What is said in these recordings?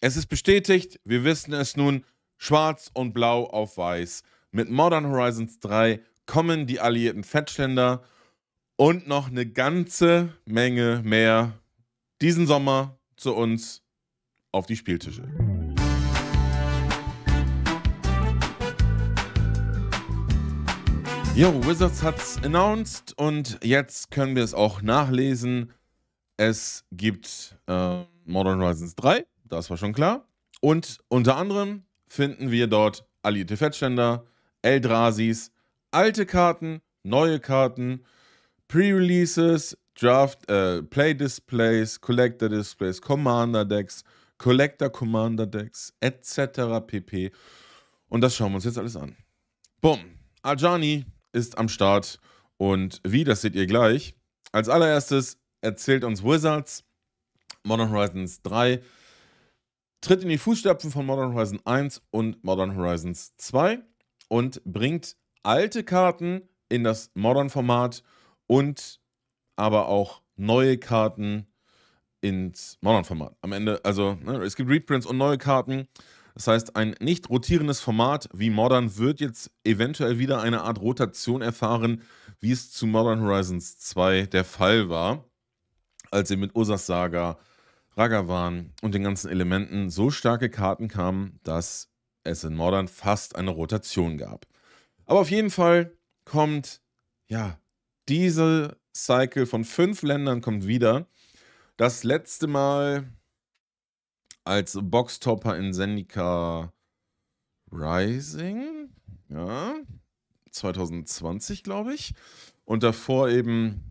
Es ist bestätigt, wir wissen es nun, schwarz und blau auf weiß. Mit Modern Horizons 3 kommen die alliierten Fettständer und noch eine ganze Menge mehr diesen Sommer zu uns auf die Spieltische. Yo, Wizards hat's announced und jetzt können wir es auch nachlesen. Es gibt äh, Modern Horizons 3, das war schon klar. Und unter anderem finden wir dort alliierte Fettständer, Eldrasis, alte Karten, neue Karten, Pre-Releases, Draft, äh, Play-Displays, Collector-Displays, Commander-Decks, Collector-Commander-Decks, etc. pp. Und das schauen wir uns jetzt alles an. Bumm. Ajani ist am Start und wie, das seht ihr gleich. Als allererstes erzählt uns Wizards Modern Horizons 3 tritt in die Fußstapfen von Modern Horizon 1 und Modern Horizons 2 und bringt alte Karten in das Modern-Format und aber auch neue Karten ins Modern-Format. Am Ende, also ne, es gibt Reprints und neue Karten. Das heißt, ein nicht rotierendes Format wie Modern wird jetzt eventuell wieder eine Art Rotation erfahren, wie es zu Modern Horizons 2 der Fall war, als sie mit Ursas Saga Ragavan und den ganzen Elementen so starke Karten kamen, dass es in Modern fast eine Rotation gab. Aber auf jeden Fall kommt, ja, diese Cycle von fünf Ländern kommt wieder. Das letzte Mal als Boxtopper in Sendika Rising, ja, 2020, glaube ich. Und davor eben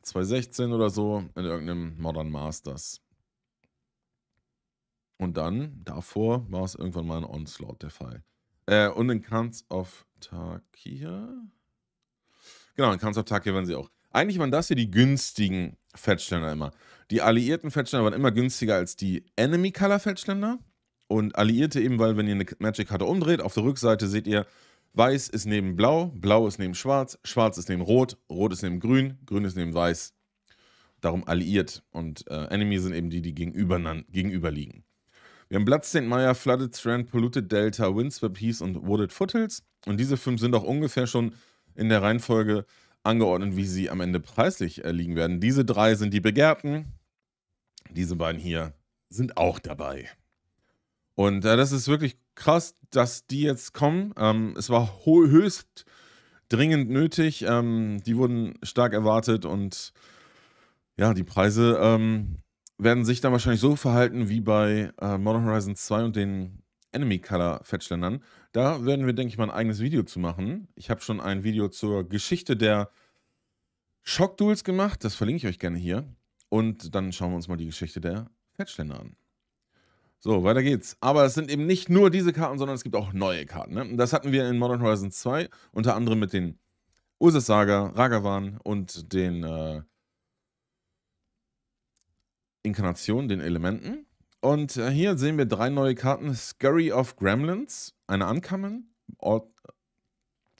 2016 oder so in irgendeinem Modern Masters. Und dann, davor war es irgendwann mal ein Onslaught der Fall. Äh, und in Kans of Takia? Genau, in Kans of Takia waren sie auch. Eigentlich waren das hier die günstigen Feldständer immer. Die alliierten Feldständer waren immer günstiger als die Enemy-Color-Feldständer. Und alliierte eben, weil wenn ihr eine Magic-Karte umdreht, auf der Rückseite seht ihr, weiß ist neben blau, blau ist neben schwarz, schwarz ist neben rot, rot ist neben grün, grün ist neben weiß. Darum alliiert. Und äh, Enemy sind eben die, die gegenüber, gegenüber liegen. Wir haben Bloodstained Meyer, Flooded Strand, Polluted Delta, Windswept Heath und Wooded Foothills. Und diese fünf sind auch ungefähr schon in der Reihenfolge angeordnet, wie sie am Ende preislich äh, liegen werden. Diese drei sind die Begehrten. Diese beiden hier sind auch dabei. Und äh, das ist wirklich krass, dass die jetzt kommen. Ähm, es war höchst dringend nötig. Ähm, die wurden stark erwartet und ja, die Preise ähm, werden sich dann wahrscheinlich so verhalten wie bei äh, Modern Horizons 2 und den Enemy Color Fetchländern. Da werden wir, denke ich, mal ein eigenes Video zu machen. Ich habe schon ein Video zur Geschichte der Shock Duels gemacht. Das verlinke ich euch gerne hier. Und dann schauen wir uns mal die Geschichte der Fetchländer an. So, weiter geht's. Aber es sind eben nicht nur diese Karten, sondern es gibt auch neue Karten. Ne? Das hatten wir in Modern Horizons 2, unter anderem mit den Ursus Saga, Ragavan und den äh, Inkarnationen, den Elementen. Und äh, hier sehen wir drei neue Karten. Scurry of Gremlins, eine Ankommen,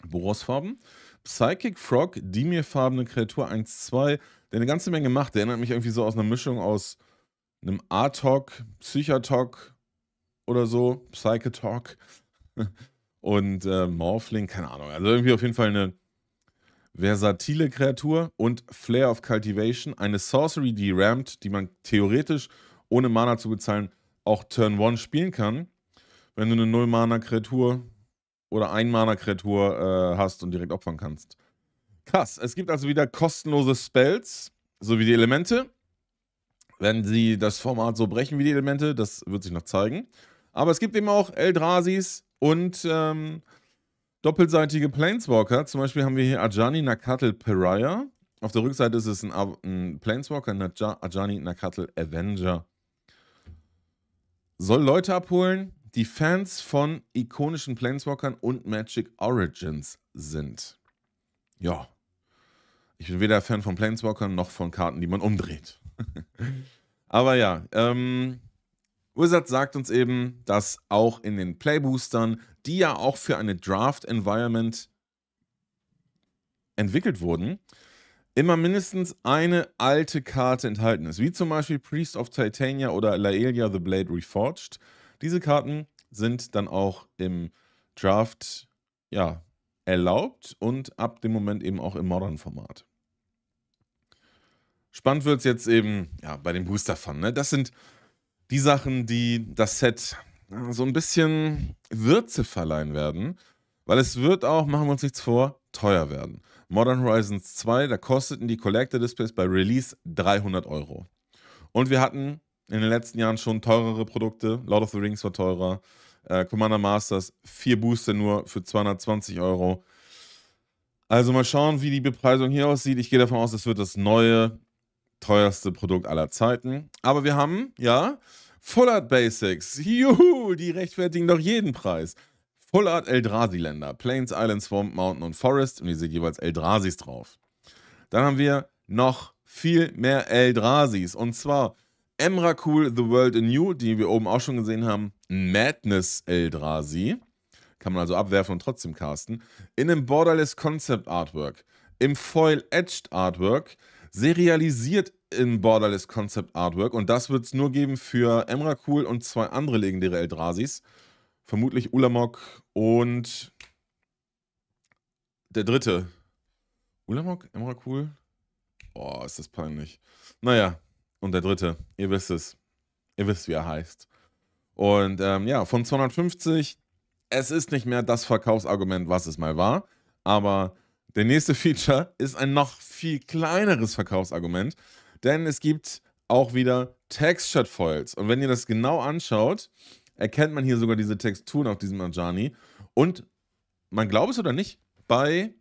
Boros-Farben. Psychic Frog, die mir farbene Kreatur 1-2, der eine ganze Menge macht. Der erinnert mich irgendwie so aus einer Mischung aus einem A-Talk, Psychatalk oder so, Psychotalk und äh, Morphling, keine Ahnung. Also irgendwie auf jeden Fall eine versatile Kreatur und Flare of Cultivation, eine Sorcery, die rammt, die man theoretisch ohne Mana zu bezahlen auch Turn 1 spielen kann. Wenn du eine 0-Mana-Kreatur oder 1-Mana-Kreatur äh, hast und direkt opfern kannst. Krass, es gibt also wieder kostenlose Spells so wie die Elemente. Wenn sie das Format so brechen wie die Elemente, das wird sich noch zeigen. Aber es gibt eben auch Eldrasis und ähm, Doppelseitige Planeswalker, zum Beispiel haben wir hier Ajani Nakatl Pariah. Auf der Rückseite ist es ein, ein Planeswalker, Ajani Nakatl Avenger. Soll Leute abholen, die Fans von ikonischen Planeswalkern und Magic Origins sind. Ja. Ich bin weder Fan von Planeswalkern noch von Karten, die man umdreht. Aber ja, ähm, Wizard sagt uns eben, dass auch in den Playboostern die ja auch für eine Draft-Environment entwickelt wurden, immer mindestens eine alte Karte enthalten ist. Wie zum Beispiel Priest of Titania oder Laelia the Blade Reforged. Diese Karten sind dann auch im Draft ja, erlaubt und ab dem Moment eben auch im Modern-Format. Spannend wird es jetzt eben ja, bei dem Booster Fun. Ne? Das sind die Sachen, die das Set Ne, so ein bisschen Würze verleihen werden, weil es wird auch, machen wir uns nichts vor, teuer werden. Modern Horizons 2, da kosteten die Collector Displays bei Release 300 Euro. Und wir hatten in den letzten Jahren schon teurere Produkte. Lord of the Rings war teurer. Äh, Commander Masters, vier Booster nur für 220 Euro. Also mal schauen, wie die Bepreisung hier aussieht. Ich gehe davon aus, es wird das neue, teuerste Produkt aller Zeiten. Aber wir haben, ja, Full Art Basics, juhu, die rechtfertigen doch jeden Preis. Full Art Eldrazi-Länder, Plains, Island, Swamp, Mountain und Forest und hier sind jeweils Eldrasis drauf. Dann haben wir noch viel mehr Eldrasis und zwar Emrakul The World in You, die wir oben auch schon gesehen haben, Madness Eldrazi, kann man also abwerfen und trotzdem casten, in einem Borderless Concept Artwork, im Foil Edged Artwork, serialisiert in Borderless Concept Artwork und das wird es nur geben für Emrakul und zwei andere legendäre Eldrasis. Vermutlich Ulamok und der dritte. Ulamok? Emrakul? Boah, ist das peinlich. Naja, und der dritte. Ihr wisst es. Ihr wisst, wie er heißt. Und ähm, ja, von 250, es ist nicht mehr das Verkaufsargument, was es mal war, aber der nächste Feature ist ein noch viel kleineres Verkaufsargument, denn es gibt auch wieder Textured Foils. Und wenn ihr das genau anschaut, erkennt man hier sogar diese Texturen auf diesem Ajani. Und man glaubt es oder nicht, bei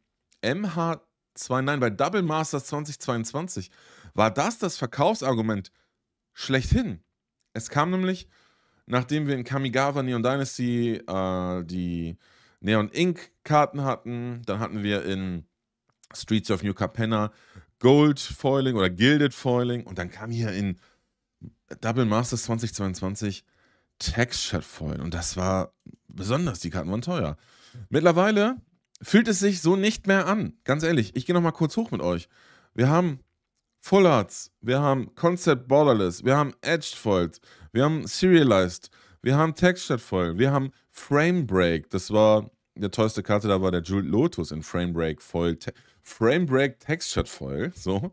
MH29, bei Double Masters 2022 war das das Verkaufsargument schlechthin. Es kam nämlich, nachdem wir in Kamigawa Neon Dynasty äh, die Neon Ink Karten hatten, dann hatten wir in Streets of New Capenna Gold Foiling oder Gilded Foiling und dann kam hier in Double Masters 2022 Textured Foil und das war besonders, die Karten waren teuer. Mittlerweile fühlt es sich so nicht mehr an, ganz ehrlich. Ich gehe nochmal kurz hoch mit euch. Wir haben Full Arts, wir haben Concept Borderless, wir haben Edged Foils, wir haben Serialized, wir haben Textured Foil, wir haben Frame Break, das war der teuerste Karte, da war der Jeweled Lotus in Frame Break Foil. Frame Break Textured Foil. So.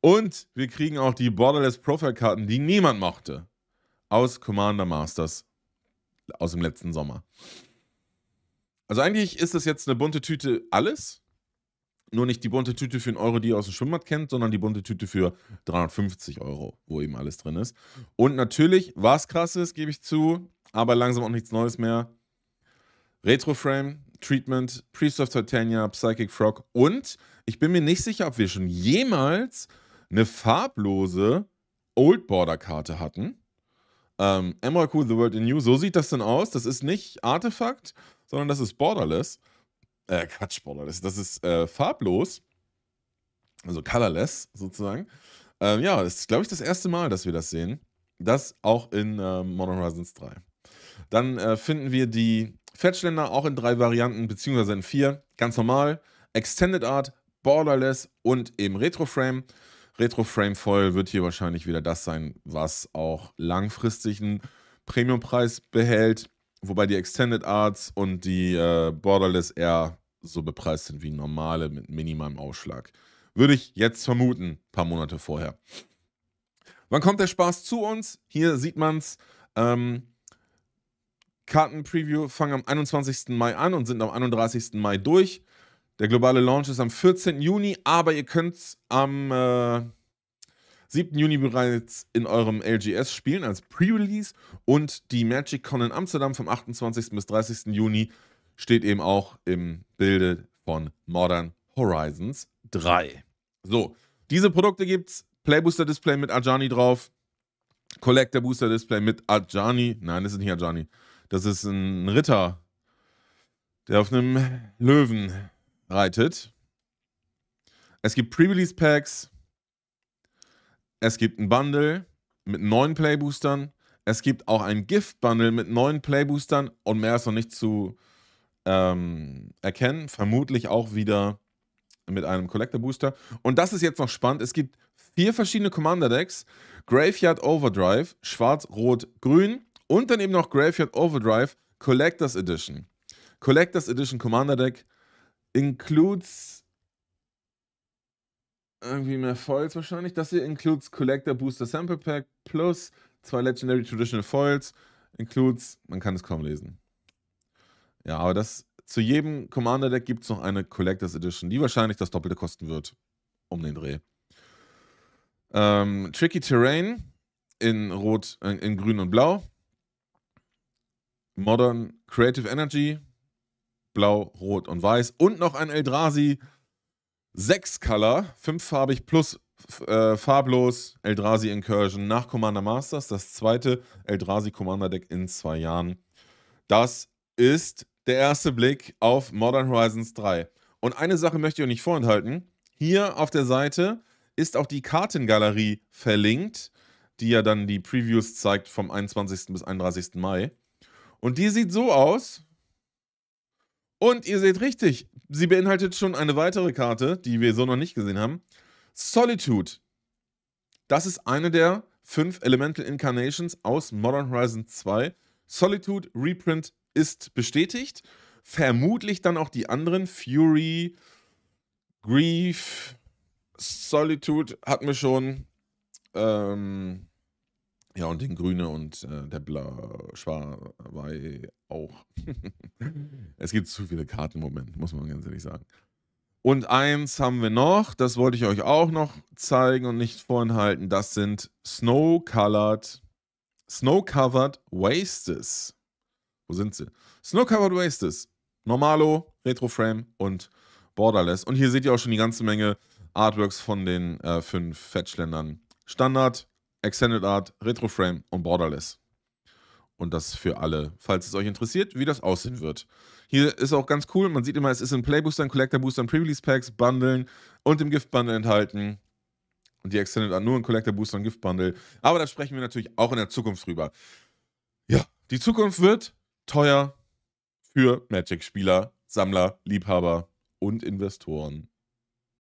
Und wir kriegen auch die Borderless Profile Karten, die niemand mochte. Aus Commander Masters aus dem letzten Sommer. Also eigentlich ist das jetzt eine bunte Tüte alles. Nur nicht die bunte Tüte für einen Euro, die ihr aus dem Schwimmbad kennt, sondern die bunte Tüte für 350 Euro, wo eben alles drin ist. Und natürlich, was krasses, gebe ich zu, aber langsam auch nichts Neues mehr. Retroframe, Treatment, Priest of Titania, Psychic Frog und ich bin mir nicht sicher, ob wir schon jemals eine farblose Old Border Karte hatten. Ähm, Emrakul, The World in You, so sieht das denn aus. Das ist nicht Artefakt, sondern das ist borderless. Äh, Quatsch, borderless. Das ist äh, farblos. Also colorless sozusagen. Ähm, ja, das ist, glaube ich, das erste Mal, dass wir das sehen. Das auch in äh, Modern Horizons 3. Dann äh, finden wir die Fetchländer auch in drei Varianten, beziehungsweise in vier. Ganz normal, Extended Art, Borderless und eben Retroframe. Retroframe voll wird hier wahrscheinlich wieder das sein, was auch langfristig einen Premiumpreis behält, wobei die Extended Arts und die äh, Borderless eher so bepreist sind wie normale mit minimalem Ausschlag. Würde ich jetzt vermuten, ein paar Monate vorher. Wann kommt der Spaß zu uns? Hier sieht man es. Ähm, Kartenpreview fangen am 21. Mai an und sind am 31. Mai durch. Der globale Launch ist am 14. Juni, aber ihr könnt es am äh, 7. Juni bereits in eurem LGS spielen als Pre-Release und die Magic Con in Amsterdam vom 28. bis 30. Juni steht eben auch im Bilde von Modern Horizons 3. So, diese Produkte gibt es. Playbooster Display mit Ajani drauf. Collector Booster Display mit Ajani. Nein, das ist nicht Ajani. Das ist ein Ritter, der auf einem Löwen reitet. Es gibt Pre-Release Packs. Es gibt ein Bundle mit neun Playboostern. Es gibt auch ein Gift-Bundle mit neun Playboostern und mehr ist noch nicht zu ähm, erkennen. Vermutlich auch wieder mit einem Collector-Booster. Und das ist jetzt noch spannend. Es gibt vier verschiedene Commander-Decks. Graveyard Overdrive, Schwarz, Rot, Grün. Und dann eben noch Graveyard Overdrive Collectors Edition. Collectors Edition Commander Deck includes irgendwie mehr Foils wahrscheinlich. Das hier includes Collector Booster Sample Pack plus zwei Legendary Traditional Foils. Includes, man kann es kaum lesen. Ja, aber das zu jedem Commander Deck gibt es noch eine Collectors Edition, die wahrscheinlich das Doppelte kosten wird. Um den Dreh. Ähm, Tricky Terrain in Rot, äh, in Grün und Blau. Modern Creative Energy, Blau, Rot und Weiß und noch ein Eldrasi 6 Color, fünffarbig plus äh, farblos Eldrasi Incursion nach Commander Masters, das zweite Eldrasi Commander Deck in zwei Jahren. Das ist der erste Blick auf Modern Horizons 3. Und eine Sache möchte ich euch nicht vorenthalten. Hier auf der Seite ist auch die Kartengalerie verlinkt, die ja dann die Previews zeigt vom 21. bis 31. Mai. Und die sieht so aus. Und ihr seht richtig, sie beinhaltet schon eine weitere Karte, die wir so noch nicht gesehen haben. Solitude. Das ist eine der fünf Elemental Incarnations aus Modern Horizon 2. Solitude Reprint ist bestätigt. Vermutlich dann auch die anderen. Fury, Grief, Solitude hatten wir schon. Ähm, ja, und den Grüne und äh, der Bla Schwarwei auch. es gibt zu viele Karten im Moment, muss man ganz ehrlich sagen. Und eins haben wir noch, das wollte ich euch auch noch zeigen und nicht vorenthalten. Das sind Snow-Colored, Snow-Covered Wastes. Wo sind sie? Snow-Covered Wastes. Normalo, Retro Frame und Borderless. Und hier seht ihr auch schon die ganze Menge Artworks von den äh, fünf Fetchländern. Standard, Extended Art, Retro Frame und Borderless. Und das für alle, falls es euch interessiert, wie das aussehen wird. Hier ist auch ganz cool, man sieht immer, es ist in Playboostern, Collector Boostern, Pre-Release Packs, Bundeln und im Gift Bundle enthalten. Und die Extended Art nur in Collector Booster und Gift Bundle. Aber da sprechen wir natürlich auch in der Zukunft drüber. Ja, die Zukunft wird teuer für Magic-Spieler, Sammler, Liebhaber und Investoren.